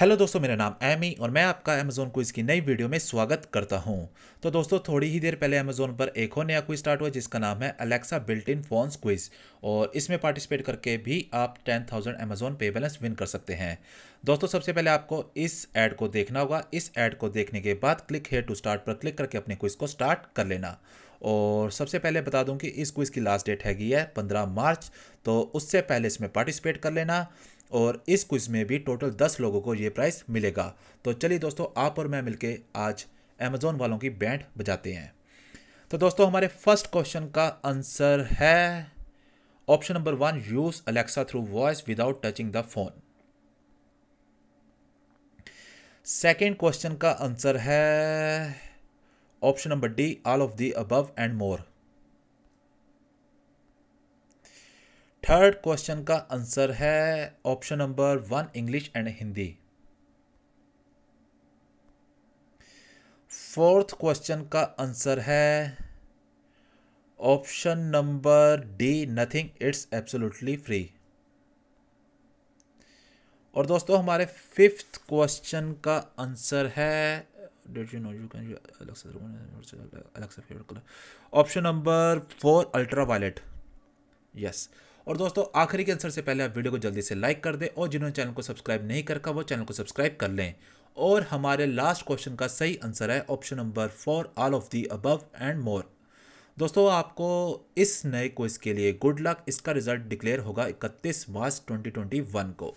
hello दोस्तों मेरा नाम एमी और मैं आपका अमेजोन क्विज की नई वीडियो में स्वागत करता हूं तो दोस्तों थोड़ी ही देर पहले अमेजोन पर एक और नया क्विज स्टार्ट हुआ जिसका नाम है Alexa built in phones quiz और इसमें पार्टिसिपेट करके भी आप टेन थाउजेंड अमेजोन पे बैलेंस विन कर सकते हैं दोस्तों सबसे पहले आपको इस एड को देखना होगा इस ऐड को देखने के बाद क्लिक हेयर टू स्टार्ट पर क्लिक करके अपने क्विज को स्टार्ट कर लेना और सबसे पहले बता दूं कि इस क्विज़ की लास्ट डेट हैगी है पंद्रह मार्च तो उससे पहले इसमें पार्टिसिपेट कर लेना और इस क्विज़ में भी टोटल दस लोगों को ये प्राइस मिलेगा तो चलिए दोस्तों आप और मैं मिलके आज अमेजोन वालों की बैंड बजाते हैं तो दोस्तों हमारे फर्स्ट क्वेश्चन का आंसर है option number one use Alexa through voice without touching the phone second question का आंसर है option number D all of the above and more third question का आंसर है option number one English and Hindi fourth question का answer है option number D nothing it's absolutely free और दोस्तों हमारे fifth question का आंसर है did you know you can use Alexa Alexa favorite color option number four ultraviolet yes और दोस्तों आखिरी के आंसर से पहले आप वीडियो को जल्दी से लाइक कर दें और जिन्होंने चैनल को सब्सक्राइब नहीं कर वो चैनल को सब्सक्राइब कर लें और हमारे लास्ट क्वेश्चन का सही आंसर है option number four all of the above and more दोस्तों आपको इस नए क्विज के लिए गुड लक इसका रिजल्ट डिक्लेयर होगा 31 मार्च 2021 को